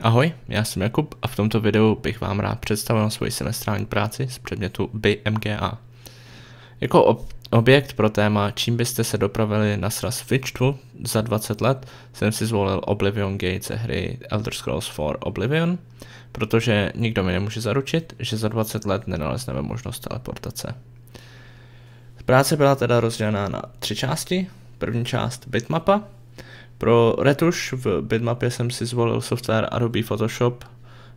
Ahoj, já jsem Jakub a v tomto videu bych vám rád představil svoji semestrální práci z předmětu BMGA. Jako ob objekt pro téma, čím byste se dopravili na sraz Fitchtu za 20 let, jsem si zvolil Oblivion Gate ze hry Elder Scrolls 4 Oblivion, protože nikdo mi nemůže zaručit, že za 20 let nenalezneme možnost teleportace. Práce byla teda rozdělená na tři části. První část bitmapa, pro retuš v bitmapě jsem si zvolil software Adobe Photoshop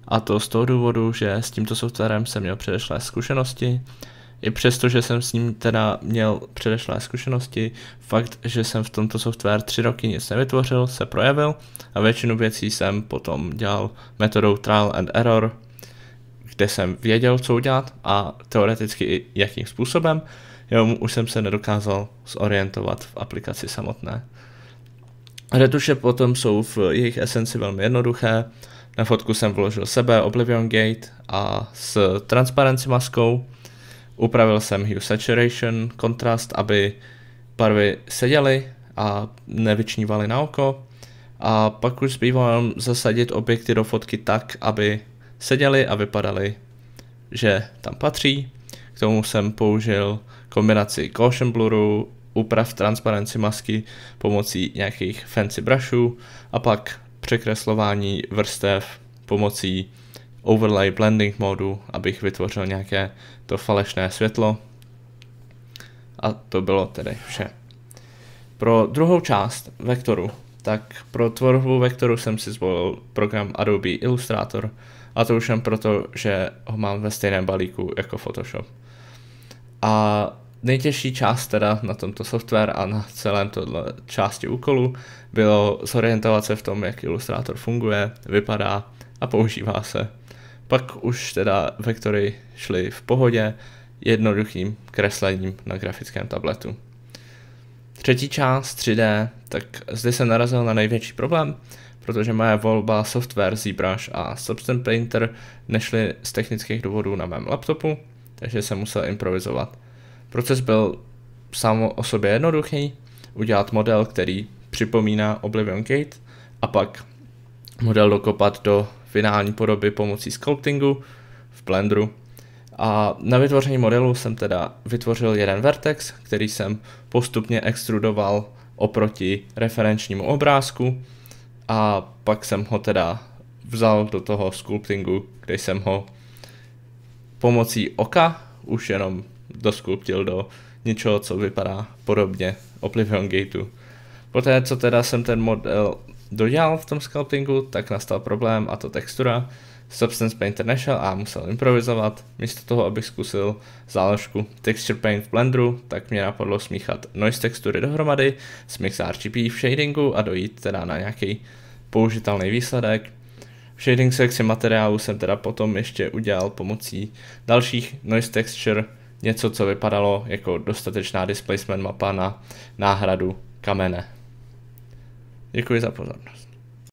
a to z toho důvodu, že s tímto softwarem jsem měl předešlé zkušenosti. I přesto, že jsem s ním teda měl předešlé zkušenosti, fakt, že jsem v tomto software tři roky nic nevytvořil, se projevil a většinu věcí jsem potom dělal metodou trial and error, kde jsem věděl, co udělat a teoreticky i jakým způsobem, jenom už jsem se nedokázal zorientovat v aplikaci samotné. Retuše potom jsou v jejich esenci velmi jednoduché. Na fotku jsem vložil sebe, Oblivion Gate a s transparency maskou. Upravil jsem Hue Saturation, kontrast, aby barvy seděly a nevyčnívaly na oko. A pak už zbývá jenom zasadit objekty do fotky tak, aby seděly a vypadaly, že tam patří. K tomu jsem použil kombinaci Caution Bluru uprav transparenci masky pomocí nějakých fancy brushů a pak překreslování vrstev pomocí overlay blending modu, abych vytvořil nějaké to falešné světlo. A to bylo tedy vše. Pro druhou část vektoru, tak pro tvorbu vektoru jsem si zvolil program Adobe Illustrator a to už jen proto, že ho mám ve stejném balíku jako Photoshop. A Nejtěžší část teda na tomto software a na celém tohle části úkolu bylo zorientovat se v tom, jak ilustrátor funguje, vypadá a používá se. Pak už teda vektory šly v pohodě jednoduchým kreslením na grafickém tabletu. Třetí část 3D, tak zde se narazil na největší problém, protože moje volba software ZBrush a Substance Painter nešly z technických důvodů na mém laptopu, takže jsem musel improvizovat. Proces byl sám o sobě jednoduchý, udělat model, který připomíná Oblivion Gate a pak model dokopat do finální podoby pomocí sculptingu v Blenderu. A na vytvoření modelu jsem teda vytvořil jeden vertex, který jsem postupně extrudoval oproti referenčnímu obrázku a pak jsem ho teda vzal do toho sculptingu, kde jsem ho pomocí oka už jenom doskulptil do něčeho, co vypadá podobně Oblivion Gateu. Poté, co teda jsem ten model dodělal v tom sculptingu, tak nastal problém a to textura. Substance Painter nešel a musel improvizovat. Místo toho, abych zkusil záložku Texture Paint v Blenderu, tak mě napadlo smíchat noise textury dohromady s RGB v shadingu a dojít teda na nějaký použitelný výsledek. V shading sekci materiálu jsem teda potom ještě udělal pomocí dalších noise texture něco, co vypadalo jako dostatečná displacement mapa na náhradu kamene. Děkuji za pozornost.